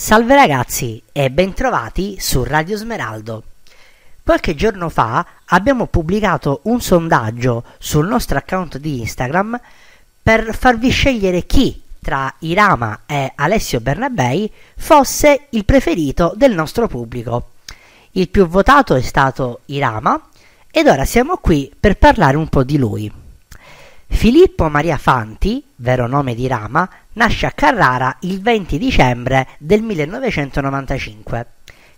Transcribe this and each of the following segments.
Salve ragazzi e bentrovati su Radio Smeraldo. Qualche giorno fa abbiamo pubblicato un sondaggio sul nostro account di Instagram per farvi scegliere chi tra Irama e Alessio Bernabei fosse il preferito del nostro pubblico. Il più votato è stato Irama ed ora siamo qui per parlare un po' di lui. Filippo Maria Fanti, vero nome di Rama, nasce a Carrara il 20 dicembre del 1995.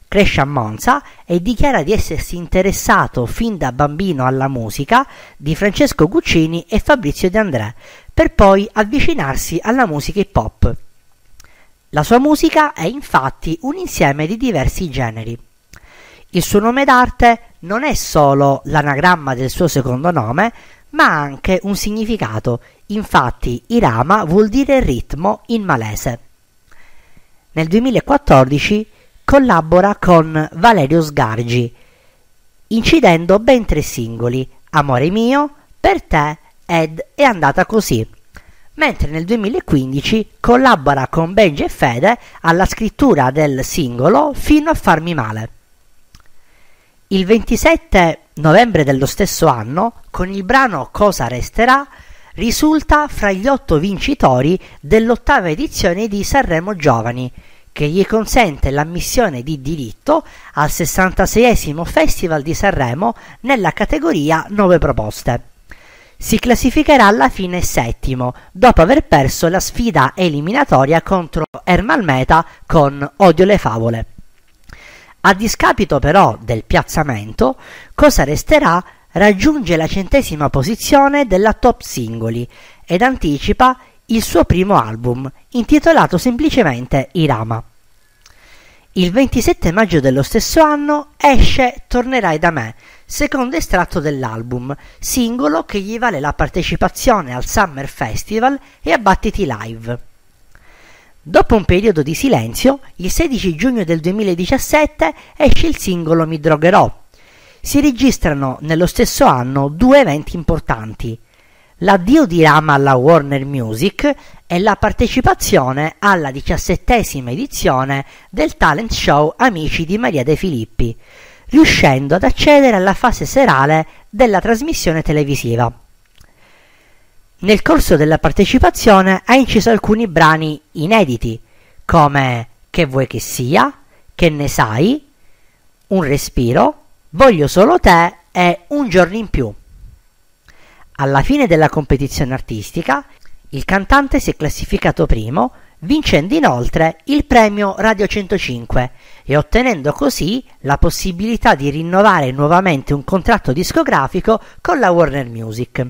Cresce a Monza e dichiara di essersi interessato fin da bambino alla musica di Francesco Guccini e Fabrizio De André, per poi avvicinarsi alla musica hip hop. La sua musica è infatti un insieme di diversi generi. Il suo nome d'arte non è solo l'anagramma del suo secondo nome, ma ha anche un significato, infatti Irama vuol dire ritmo in malese. Nel 2014 collabora con Valerio Sgargi, incidendo ben tre singoli, Amore mio, Per te ed È andata così, mentre nel 2015 collabora con Benji e Fede alla scrittura del singolo Fino a farmi male. Il 27 novembre dello stesso anno, con il brano Cosa resterà, risulta fra gli otto vincitori dell'ottava edizione di Sanremo Giovani, che gli consente l'ammissione di diritto al 66 Festival di Sanremo nella categoria Nove proposte. Si classificherà alla fine settimo, dopo aver perso la sfida eliminatoria contro Ermal Meta con Odio le favole. A discapito però del piazzamento, cosa resterà raggiunge la centesima posizione della top singoli ed anticipa il suo primo album, intitolato semplicemente Irama. Il 27 maggio dello stesso anno esce Tornerai da me, secondo estratto dell'album, singolo che gli vale la partecipazione al Summer Festival e a Battiti Live. Dopo un periodo di silenzio, il 16 giugno del 2017 esce il singolo Mi drogherò. Si registrano nello stesso anno due eventi importanti. L'addio di Rama alla Warner Music e la partecipazione alla diciassettesima edizione del talent show Amici di Maria De Filippi, riuscendo ad accedere alla fase serale della trasmissione televisiva. Nel corso della partecipazione ha inciso alcuni brani inediti, come Che vuoi che sia, Che ne sai, Un respiro, Voglio solo te e Un giorno in più. Alla fine della competizione artistica, il cantante si è classificato primo, vincendo inoltre il premio Radio 105 e ottenendo così la possibilità di rinnovare nuovamente un contratto discografico con la Warner Music.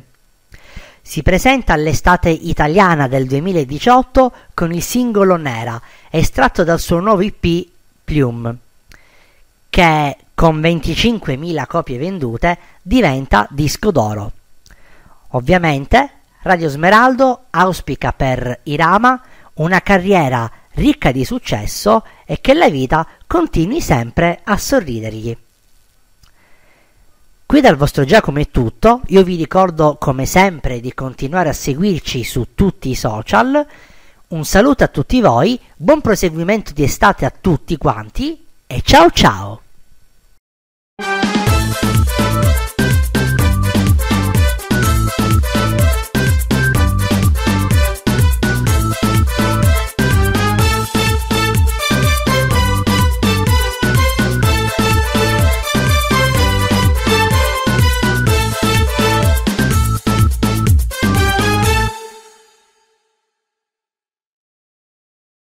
Si presenta all'estate italiana del 2018 con il singolo Nera, estratto dal suo nuovo IP Plume, che con 25.000 copie vendute diventa disco d'oro. Ovviamente Radio Smeraldo auspica per Irama una carriera ricca di successo e che la vita continui sempre a sorridergli. Qui dal vostro Giacomo è tutto, io vi ricordo come sempre di continuare a seguirci su tutti i social, un saluto a tutti voi, buon proseguimento di estate a tutti quanti e ciao ciao!